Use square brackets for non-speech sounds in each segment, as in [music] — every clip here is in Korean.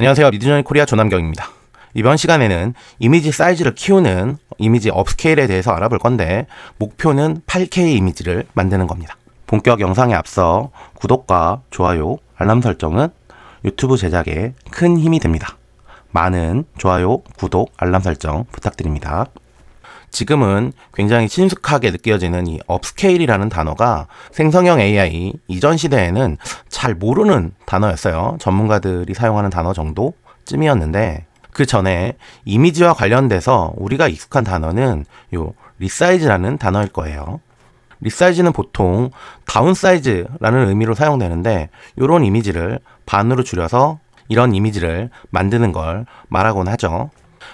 안녕하세요. 미드저니 코리아 조남경입니다. 이번 시간에는 이미지 사이즈를 키우는 이미지 업스케일에 대해서 알아볼 건데 목표는 8K 이미지를 만드는 겁니다. 본격 영상에 앞서 구독과 좋아요, 알람 설정은 유튜브 제작에 큰 힘이 됩니다. 많은 좋아요, 구독, 알람 설정 부탁드립니다. 지금은 굉장히 친숙하게 느껴지는 이 업스케일이라는 단어가 생성형 AI 이전 시대에는 잘 모르는 단어였어요. 전문가들이 사용하는 단어 정도쯤이었는데 그 전에 이미지와 관련돼서 우리가 익숙한 단어는 요 리사이즈라는 단어일 거예요. 리사이즈는 보통 다운사이즈라는 의미로 사용되는데 이런 이미지를 반으로 줄여서 이런 이미지를 만드는 걸 말하곤 하죠.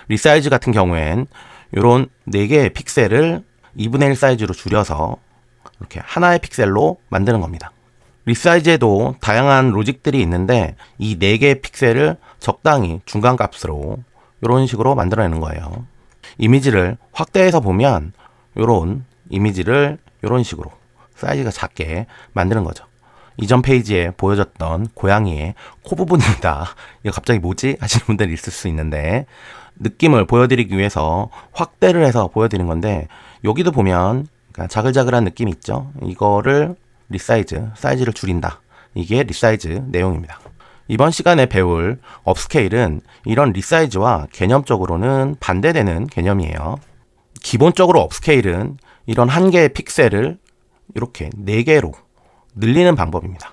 리사이즈 같은 경우엔 요런 4개의 픽셀을 2분의 1 사이즈로 줄여서 이렇게 하나의 픽셀로 만드는 겁니다. 리사이즈에도 다양한 로직들이 있는데 이 4개의 픽셀을 적당히 중간 값으로 이런 식으로 만들어내는 거예요. 이미지를 확대해서 보면 이런 이미지를 이런 식으로 사이즈가 작게 만드는 거죠. 이전 페이지에 보여졌던 고양이의 코부분입니다 이거 갑자기 뭐지? 하시는 분들 있을 수 있는데 느낌을 보여드리기 위해서 확대를 해서 보여드린 건데 여기도 보면 그러니까 자글자글한 느낌이 있죠. 이거를 리사이즈, 사이즈를 줄인다. 이게 리사이즈 내용입니다. 이번 시간에 배울 업스케일은 이런 리사이즈와 개념적으로는 반대되는 개념이에요. 기본적으로 업스케일은 이런 한 개의 픽셀을 이렇게 4개로 늘리는 방법입니다.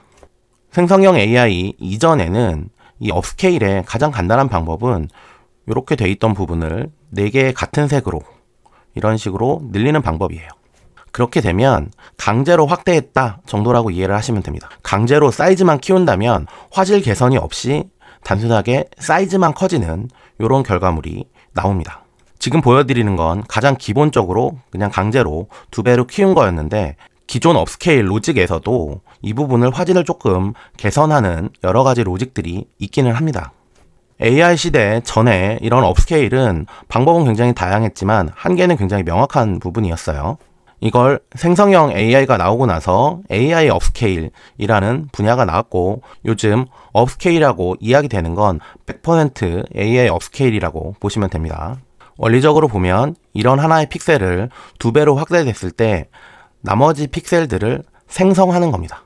생성형 AI 이전에는 이 업스케일의 가장 간단한 방법은 이렇게 돼 있던 부분을 4개 같은 색으로 이런 식으로 늘리는 방법이에요. 그렇게 되면 강제로 확대했다 정도라고 이해를 하시면 됩니다. 강제로 사이즈만 키운다면 화질 개선이 없이 단순하게 사이즈만 커지는 이런 결과물이 나옵니다. 지금 보여드리는 건 가장 기본적으로 그냥 강제로 두 배로 키운 거였는데 기존 업스케일 로직에서도 이 부분을 화질을 조금 개선하는 여러 가지 로직들이 있기는 합니다. AI 시대 전에 이런 업스케일은 방법은 굉장히 다양했지만 한계는 굉장히 명확한 부분이었어요. 이걸 생성형 AI가 나오고 나서 AI 업스케일이라는 분야가 나왔고 요즘 업스케일이라고 이야기되는 건 100% AI 업스케일이라고 보시면 됩니다. 원리적으로 보면 이런 하나의 픽셀을 두 배로 확대됐을 때 나머지 픽셀들을 생성하는 겁니다.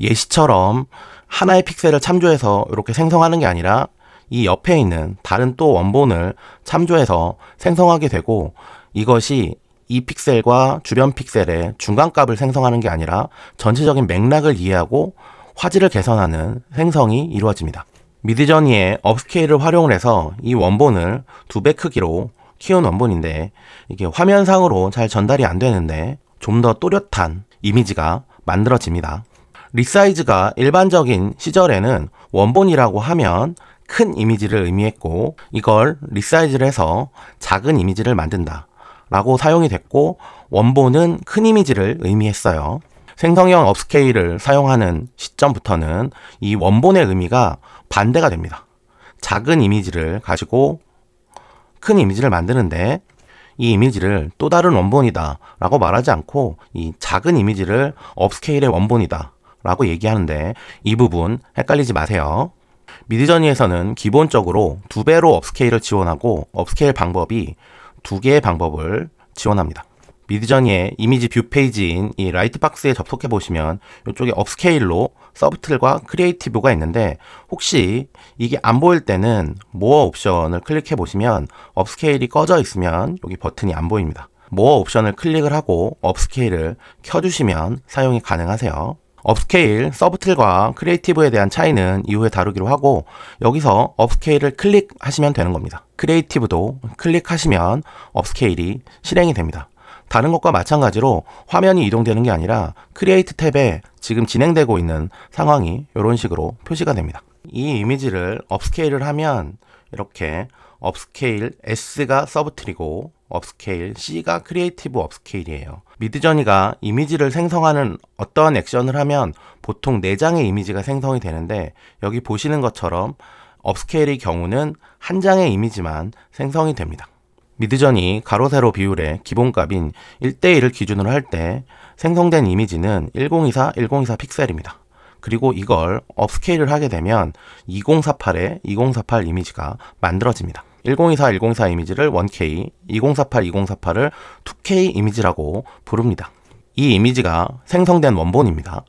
예시처럼 하나의 픽셀을 참조해서 이렇게 생성하는 게 아니라 이 옆에 있는 다른 또 원본을 참조해서 생성하게 되고 이것이 이 픽셀과 주변 픽셀의 중간값을 생성하는 게 아니라 전체적인 맥락을 이해하고 화질을 개선하는 생성이 이루어집니다. 미드저니의 업스케일을 활용을 해서 이 원본을 두 배 크기로 키운 원본인데 이게 화면상으로 잘 전달이 안 되는데 좀더 또렷한 이미지가 만들어집니다. 리사이즈가 일반적인 시절에는 원본이라고 하면 큰 이미지를 의미했고 이걸 리사이즈를 해서 작은 이미지를 만든다 라고 사용이 됐고 원본은 큰 이미지를 의미했어요. 생성형 업스케일을 사용하는 시점부터는 이 원본의 의미가 반대가 됩니다. 작은 이미지를 가지고 큰 이미지를 만드는데 이 이미지를 또 다른 원본이다 라고 말하지 않고 이 작은 이미지를 업스케일의 원본이다 라고 얘기하는데 이 부분 헷갈리지 마세요. 미디저니에서는 기본적으로 두 배로 업스케일을 지원하고 업스케일 방법이 두 개의 방법을 지원합니다. 미드저니의 이미지 뷰 페이지인 이 라이트박스에 접속해 보시면 이쪽에 업스케일로 서브틀과 크리에이티브가 있는데 혹시 이게 안 보일 때는 모어 옵션을 클릭해 보시면 업스케일이 꺼져 있으면 여기 버튼이 안 보입니다. 모어 옵션을 클릭을 하고 업스케일을 켜주시면 사용이 가능하세요. 업스케일, 서브틀과 크리에이티브에 대한 차이는 이후에 다루기로 하고 여기서 업스케일을 클릭하시면 되는 겁니다. 크리에이티브도 클릭하시면 업스케일이 실행이 됩니다. 다른 것과 마찬가지로 화면이 이동되는 게 아니라 크리에이트 탭에 지금 진행되고 있는 상황이 이런 식으로 표시가 됩니다. 이 이미지를 업스케일을 하면 이렇게 업스케일 S가 서브트리고 업스케일 C가 크리에이티브 업스케일이에요. 미드저니가 이미지를 생성하는 어떠한 액션을 하면 보통 4장의 이미지가 생성이 되는데 여기 보시는 것처럼 업스케일의 경우는 한 장의 이미지만 생성이 됩니다. 미드전이 가로세로 비율의 기본값인 1대1을 기준으로 할 때 생성된 이미지는 1024, 1024 픽셀입니다. 그리고 이걸 업스케일을 하게 되면 2048의 2048 이미지가 만들어집니다. 1024, 1024 이미지를 1K, 2048, 2048을 2K 이미지라고 부릅니다. 이 이미지가 생성된 원본입니다.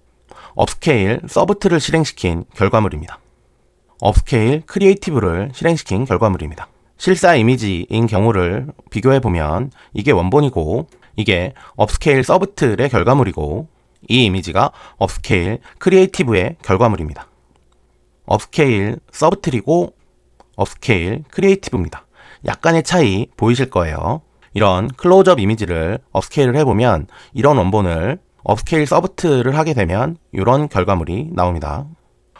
업스케일 서브트를 실행시킨 결과물입니다. 업스케일 크리에이티브를 실행시킨 결과물입니다. 실사 이미지인 경우를 비교해 보면 이게 원본이고 이게 업스케일 서브틀의 결과물이고 이 이미지가 업스케일 크리에이티브의 결과물입니다. 업스케일 서브틀이고 업스케일 크리에이티브입니다. 약간의 차이 보이실 거예요. 이런 클로즈업 이미지를 업스케일을 해보면 이런 원본을 업스케일 서브트를 하게 되면 이런 결과물이 나옵니다.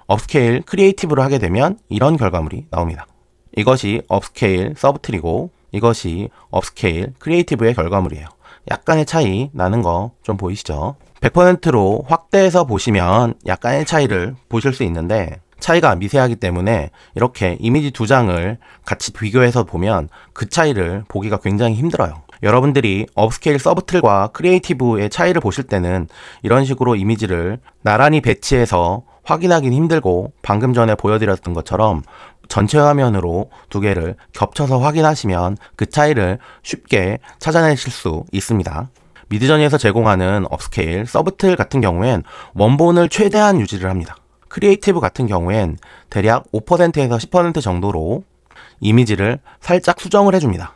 업스케일 크리에이티브를 하게 되면 이런 결과물이 나옵니다. 이것이 업스케일 서브트리고 이것이 업스케일 크리에이티브의 결과물이에요. 약간의 차이 나는 거 좀 보이시죠? 100%로 확대해서 보시면 약간의 차이를 보실 수 있는데 차이가 미세하기 때문에 이렇게 이미지 두 장을 같이 비교해서 보면 그 차이를 보기가 굉장히 힘들어요. 여러분들이 업스케일 서브틀과 크리에이티브의 차이를 보실 때는 이런 식으로 이미지를 나란히 배치해서 확인하긴 힘들고 방금 전에 보여드렸던 것처럼 전체 화면으로 두 개를 겹쳐서 확인하시면 그 차이를 쉽게 찾아내실 수 있습니다. 미드전에서 제공하는 업스케일, 서브틀 같은 경우엔 원본을 최대한 유지를 합니다. 크리에이티브 같은 경우엔 대략 5%에서 10% 정도로 이미지를 살짝 수정을 해줍니다.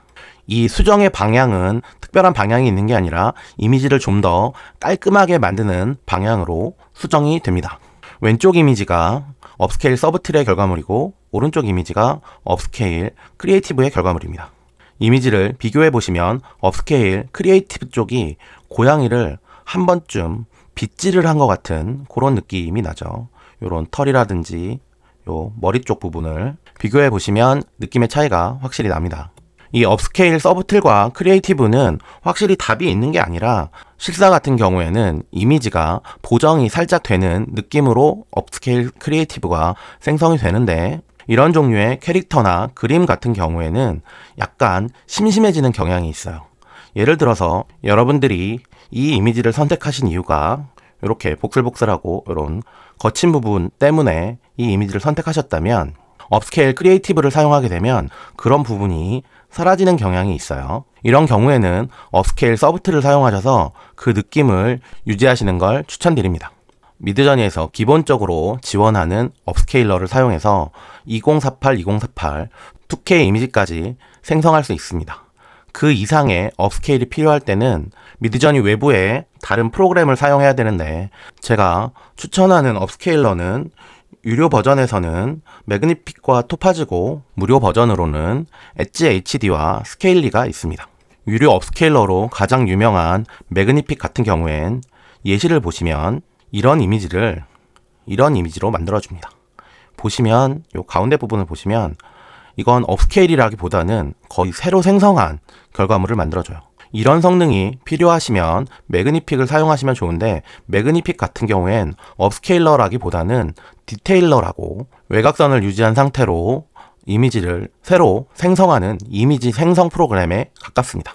이 수정의 방향은 특별한 방향이 있는 게 아니라 이미지를 좀 더 깔끔하게 만드는 방향으로 수정이 됩니다. 왼쪽 이미지가 업스케일 서브틀의 결과물이고 오른쪽 이미지가 업스케일, 크리에이티브의 결과물입니다. 이미지를 비교해 보시면 업스케일, 크리에이티브 쪽이 고양이를 한 번쯤 빗질을 한 것 같은 그런 느낌이 나죠. 요런 털이라든지 요 머리 쪽 부분을 비교해 보시면 느낌의 차이가 확실히 납니다. 이 업스케일 서브틀과 크리에이티브는 확실히 답이 있는 게 아니라 실사 같은 경우에는 이미지가 보정이 살짝 되는 느낌으로 업스케일 크리에이티브가 생성이 되는데 이런 종류의 캐릭터나 그림 같은 경우에는 약간 심심해지는 경향이 있어요. 예를 들어서 여러분들이 이 이미지를 선택하신 이유가 이렇게 복슬복슬하고 이런 거친 부분 때문에 이 이미지를 선택하셨다면 업스케일 크리에이티브를 사용하게 되면 그런 부분이 사라지는 경향이 있어요. 이런 경우에는 업스케일 서브트를 사용하셔서 그 느낌을 유지하시는 걸 추천드립니다. 미드저니에서 기본적으로 지원하는 업스케일러를 사용해서 2048, 2048, 2K 이미지까지 생성할 수 있습니다. 그 이상의 업스케일이 필요할 때는 미드저니 외부에 다른 프로그램을 사용해야 되는데 제가 추천하는 업스케일러는 유료 버전에서는 매그니픽과 토파지고 무료 버전으로는 엣지 HD와 스케일리가 있습니다. 유료 업스케일러로 가장 유명한 매그니픽 같은 경우엔 예시를 보시면 이런 이미지를 이런 이미지로 만들어줍니다. 보시면 요 가운데 부분을 보시면 이건 업스케일이라기보다는 거의 새로 생성한 결과물을 만들어줘요. 이런 성능이 필요하시면 매그니픽을 사용하시면 좋은데 매그니픽 같은 경우엔 업스케일러라기보다는 디테일러라고 외곽선을 유지한 상태로 이미지를 새로 생성하는 이미지 생성 프로그램에 가깝습니다.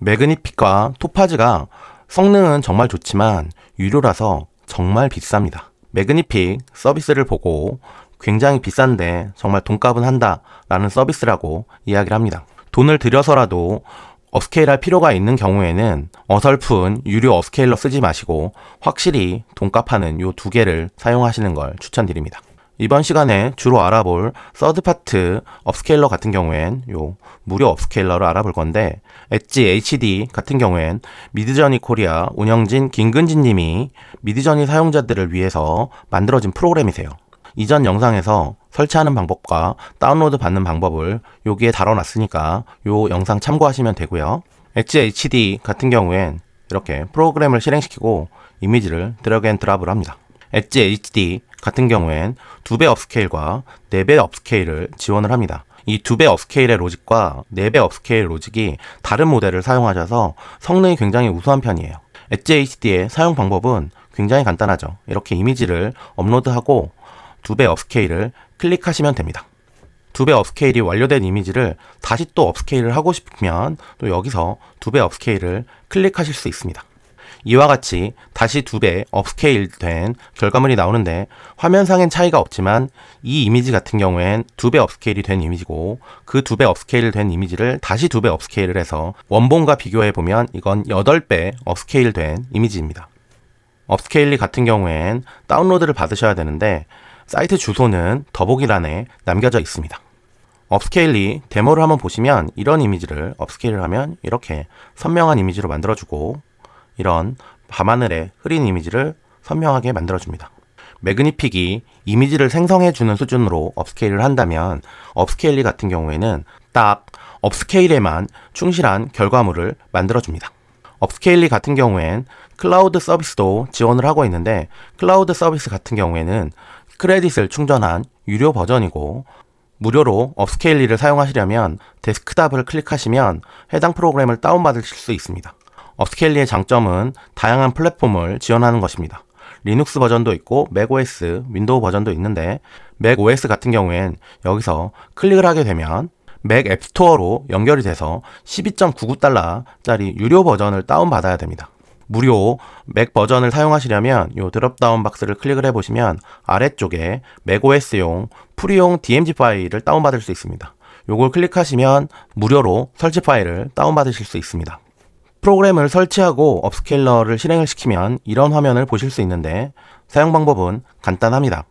매그니픽과 토파즈가 성능은 정말 좋지만 유료라서 정말 비쌉니다. 매그니픽 서비스를 보고 굉장히 비싼데 정말 돈값은 한다 라는 서비스라고 이야기를 합니다. 돈을 들여서라도 업스케일할 필요가 있는 경우에는 어설픈 유료 업스케일러 쓰지 마시고 확실히 돈값하는 이 두 개를 사용하시는 걸 추천드립니다. 이번 시간에 주로 알아볼 서드파트 업스케일러 같은 경우엔 요 무료 업스케일러를 알아볼 건데 엣지 HD 같은 경우엔 미드저니 코리아 운영진 김근진 님이 미드저니 사용자들을 위해서 만들어진 프로그램이세요. 이전 영상에서 설치하는 방법과 다운로드 받는 방법을 여기에 다뤄놨으니까 요 영상 참고하시면 되고요. 엣지 HD 같은 경우엔 이렇게 프로그램을 실행시키고 이미지를 드래그 앤 드랍을 합니다. 엣지 HD 같은 경우엔 2배 업스케일과 4배 업스케일을 지원을 합니다. 이2배 업스케일의 로직과 4배 업스케일 로직이 다른 모델을 사용하셔서 성능이 굉장히 우수한 편이에요. 엣지 HD의 사용 방법은 굉장히 간단하죠. 이렇게 이미지를 업로드하고 2배 업스케일을 클릭하시면 됩니다. 2배 업스케일이 완료된 이미지를 다시 또 업스케일을 하고 싶으면 또 여기서 2배 업스케일을 클릭하실 수 있습니다. 이와 같이 다시 두 배 업스케일 된 결과물이 나오는데 화면상엔 차이가 없지만 이 이미지 같은 경우엔 두 배 업스케일이 된 이미지고 그 두 배 업스케일 된 이미지를 다시 두 배 업스케일을 해서 원본과 비교해보면 이건 8배 업스케일 된 이미지입니다. 업스케일리 같은 경우엔 다운로드를 받으셔야 되는데 사이트 주소는 더보기란에 남겨져 있습니다. 업스케일리 데모를 한번 보시면 이런 이미지를 업스케일을 하면 이렇게 선명한 이미지로 만들어주고 이런 밤하늘의 흐린 이미지를 선명하게 만들어줍니다. 매그니픽이 이미지를 생성해주는 수준으로 업스케일을 한다면 업스케일리 같은 경우에는 딱 업스케일에만 충실한 결과물을 만들어줍니다. 업스케일리 같은 경우엔 클라우드 서비스도 지원을 하고 있는데 클라우드 서비스 같은 경우에는 크레딧을 충전한 유료 버전이고 무료로 업스케일리를 사용하시려면 데스크탑을 클릭하시면 해당 프로그램을 다운받으실 수 있습니다. 업스케일리의 장점은 다양한 플랫폼을 지원하는 것입니다. 리눅스 버전도 있고 맥OS, 윈도우 버전도 있는데 맥OS 같은 경우엔 여기서 클릭을 하게 되면 맥 앱스토어로 연결이 돼서 12.99달러짜리 유료 버전을 다운받아야 됩니다. 무료 맥 버전을 사용하시려면 이 드롭다운 박스를 클릭을 해보시면 아래쪽에 맥OS용 프리용 DMG 파일을 다운받을 수 있습니다. 요걸 클릭하시면 무료로 설치 파일을 다운받으실 수 있습니다. 프로그램을 설치하고 업스케일러를 실행을 시키면 이런 화면을 보실 수 있는데 사용 방법은 간단합니다.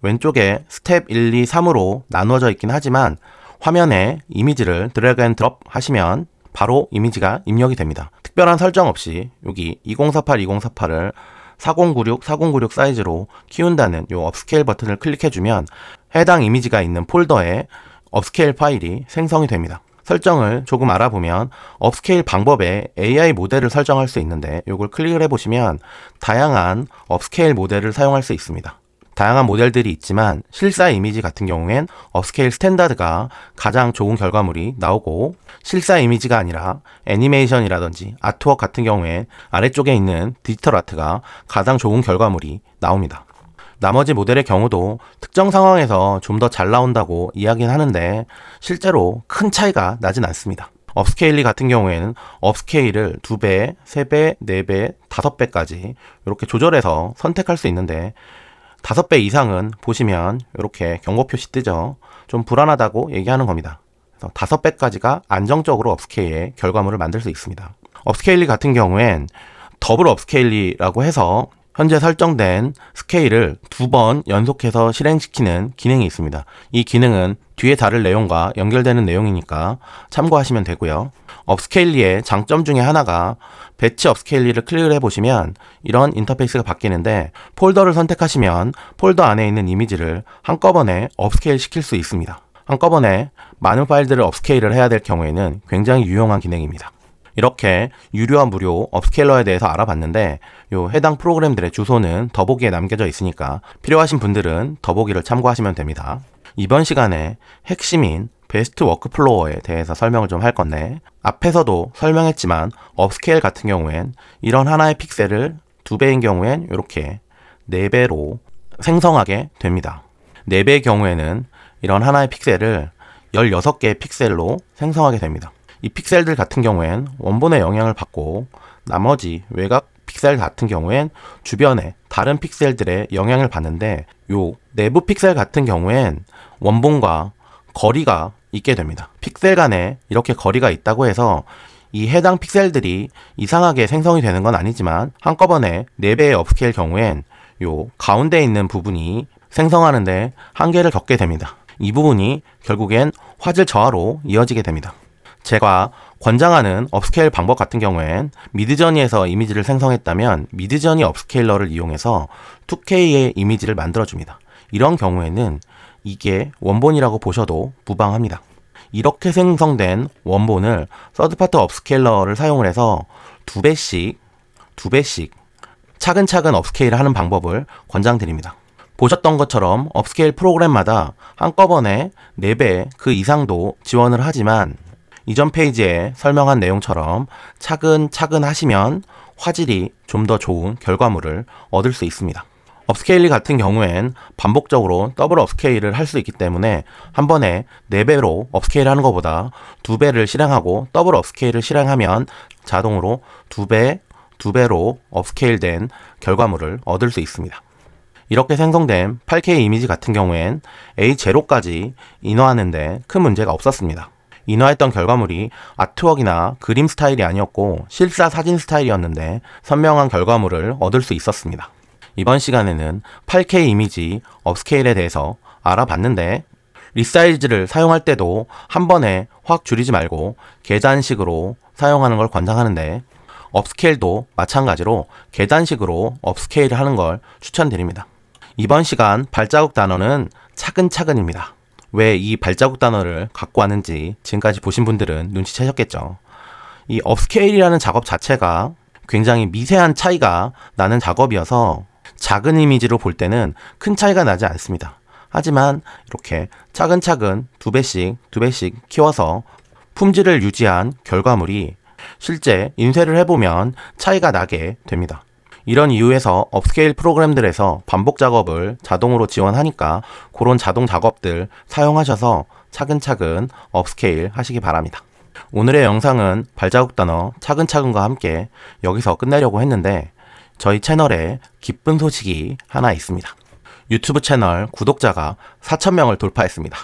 왼쪽에 스텝 1, 2, 3으로 나누어져 있긴 하지만 화면에 이미지를 드래그 앤 드롭 하시면 바로 이미지가 입력이 됩니다. 특별한 설정 없이 여기 2048, 2048을 4096, 4096 사이즈로 키운다는 이 업스케일 버튼을 클릭해주면 해당 이미지가 있는 폴더에 업스케일 파일이 생성이 됩니다. 설정을 조금 알아보면 업스케일 방법에 AI 모델을 설정할 수 있는데 이걸 클릭을 해보시면 다양한 업스케일 모델을 사용할 수 있습니다. 다양한 모델들이 있지만 실사 이미지 같은 경우엔 업스케일 스탠다드가 가장 좋은 결과물이 나오고 실사 이미지가 아니라 애니메이션이라든지 아트웍 같은 경우엔 아래쪽에 있는 디지털 아트가 가장 좋은 결과물이 나옵니다. 나머지 모델의 경우도 특정 상황에서 좀 더 잘 나온다고 이야기는 하는데 실제로 큰 차이가 나진 않습니다. 업스케일리 같은 경우에는 업스케일을 2배, 3배, 4배, 5배까지 이렇게 조절해서 선택할 수 있는데 5배 이상은 보시면 이렇게 경고 표시 뜨죠. 좀 불안하다고 얘기하는 겁니다. 그래서 5배까지가 안정적으로 업스케일의 결과물을 만들 수 있습니다. 업스케일리 같은 경우엔 더블 업스케일리라고 해서 현재 설정된 스케일을 두 번 연속해서 실행시키는 기능이 있습니다. 이 기능은 뒤에 다룰 내용과 연결되는 내용이니까 참고하시면 되고요. 업스케일리의 장점 중에 하나가 배치 업스케일리를 클릭을 해보시면 이런 인터페이스가 바뀌는데 폴더를 선택하시면 폴더 안에 있는 이미지를 한꺼번에 업스케일 시킬 수 있습니다. 한꺼번에 많은 파일들을 업스케일을 해야 될 경우에는 굉장히 유용한 기능입니다. 이렇게 유료와 무료 업스케일러에 대해서 알아봤는데 요 해당 프로그램들의 주소는 더보기에 남겨져 있으니까 필요하신 분들은 더보기를 참고하시면 됩니다. 이번 시간에 핵심인 베스트 워크플로어에 대해서 설명을 좀 할 건데 앞에서도 설명했지만 업스케일 같은 경우엔 이런 하나의 픽셀을 두 배인 경우엔 이렇게 네 배로 생성하게 됩니다. 네 배의 경우에는 이런 하나의 픽셀을 16개의 픽셀로 생성하게 됩니다. 이 픽셀들 같은 경우엔 원본의 영향을 받고 나머지 외곽 픽셀 같은 경우엔 주변에 다른 픽셀들의 영향을 받는데 요 내부 픽셀 같은 경우엔 원본과 거리가 있게 됩니다. 픽셀 간에 이렇게 거리가 있다고 해서 이 해당 픽셀들이 이상하게 생성이 되는 건 아니지만 한꺼번에 4배의 업스케일 경우엔 요 가운데 있는 부분이 생성하는데 한계를 겪게 됩니다. 이 부분이 결국엔 화질 저하로 이어지게 됩니다. 제가 권장하는 업스케일 방법 같은 경우엔 미드저니에서 이미지를 생성했다면 미드저니 업스케일러를 이용해서 2K의 이미지를 만들어줍니다. 이런 경우에는 이게 원본이라고 보셔도 무방합니다. 이렇게 생성된 원본을 서드파트 업스케일러를 사용을 해서 두 배씩, 두 배씩 차근차근 업스케일을 하는 방법을 권장드립니다. 보셨던 것처럼 업스케일 프로그램마다 한꺼번에 4배 그 이상도 지원을 하지만 이전 페이지에 설명한 내용처럼 차근차근 하시면 화질이 좀 더 좋은 결과물을 얻을 수 있습니다. 업스케일링 같은 경우엔 반복적으로 더블 업스케일을 할 수 있기 때문에 한 번에 4배로 업스케일 하는 것보다 2배를 실행하고 더블 업스케일을 실행하면 자동으로 2배, 2배로 업스케일 된 결과물을 얻을 수 있습니다. 이렇게 생성된 8K 이미지 같은 경우엔 A0까지 인화하는데 큰 문제가 없었습니다. 인화했던 결과물이 아트웍이나 그림 스타일이 아니었고 실사 사진 스타일이었는데 선명한 결과물을 얻을 수 있었습니다. 이번 시간에는 8K 이미지 업스케일에 대해서 알아봤는데 리사이즈를 사용할 때도 한 번에 확 줄이지 말고 계단식으로 사용하는 걸 권장하는데 업스케일도 마찬가지로 계단식으로 업스케일을 하는 걸 추천드립니다. 이번 시간 발자국 단어는 차근차근입니다. 왜이 발자국 단어를 갖고 왔는지 지금까지 보신 분들은 눈치채셨겠죠. 이 업스케일이라는 작업 자체가 굉장히 미세한 차이가 나는 작업이어서 작은 이미지로 볼 때는 큰 차이가 나지 않습니다. 하지만 이렇게 차근차근 두 배씩 두 배씩 키워서 품질을 유지한 결과물이 실제 인쇄를 해보면 차이가 나게 됩니다. 이런 이유에서 업스케일 프로그램들에서 반복 작업을 자동으로 지원하니까 그런 자동 작업들 사용하셔서 차근차근 업스케일 하시기 바랍니다. 오늘의 영상은 발자국 단어 차근차근과 함께 여기서 끝내려고 했는데 저희 채널에 기쁜 소식이 하나 있습니다. 유튜브 채널 구독자가 4천명을 돌파했습니다.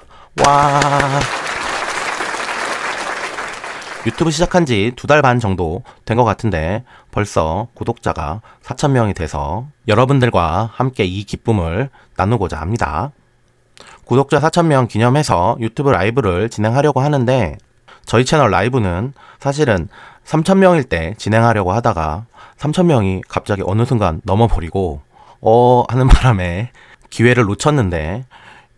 와! 유튜브 시작한 지 두 달 반 정도 된 것 같은데 벌써 구독자가 4,000명이 돼서 여러분들과 함께 이 기쁨을 나누고자 합니다. 구독자 4,000명 기념해서 유튜브 라이브를 진행하려고 하는데 저희 채널 라이브는 사실은 3,000명일 때 진행하려고 하다가 3,000명이 갑자기 어느 순간 넘어버리고 어 하는 바람에 기회를 놓쳤는데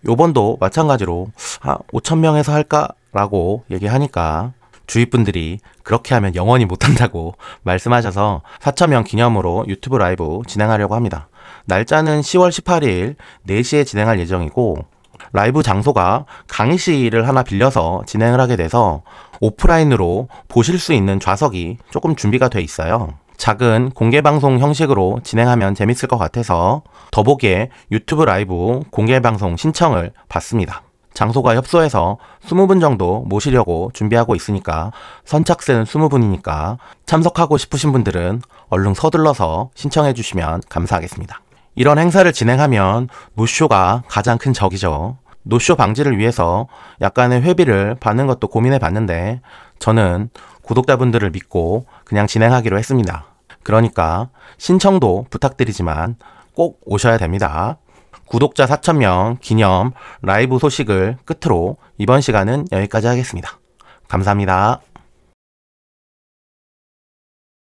요번도 마찬가지로 아 5,000명에서 할까라고 얘기하니까 주위 분들이 그렇게 하면 영원히 못한다고 [laughs] 말씀하셔서 4천명 기념으로 유튜브 라이브 진행하려고 합니다. 날짜는 10월 18일 4시에 진행할 예정이고 라이브 장소가 강의실을 하나 빌려서 진행을 하게 돼서 오프라인으로 보실 수 있는 좌석이 조금 준비가 돼 있어요. 작은 공개 방송 형식으로 진행하면 재밌을 것 같아서 더보기에 유튜브 라이브 공개 방송 신청을 받습니다. 장소가 협소해서 20분 정도 모시려고 준비하고 있으니까 선착순 20분이니까 참석하고 싶으신 분들은 얼른 서둘러서 신청해 주시면 감사하겠습니다. 이런 행사를 진행하면 노쇼가 가장 큰 적이죠. 노쇼 방지를 위해서 약간의 회비를 받는 것도 고민해 봤는데 저는 구독자분들을 믿고 그냥 진행하기로 했습니다. 그러니까 신청도 부탁드리지만 꼭 오셔야 됩니다. 구독자 4,000명 기념 라이브 소식을 끝으로 이번 시간은 여기까지 하겠습니다. 감사합니다.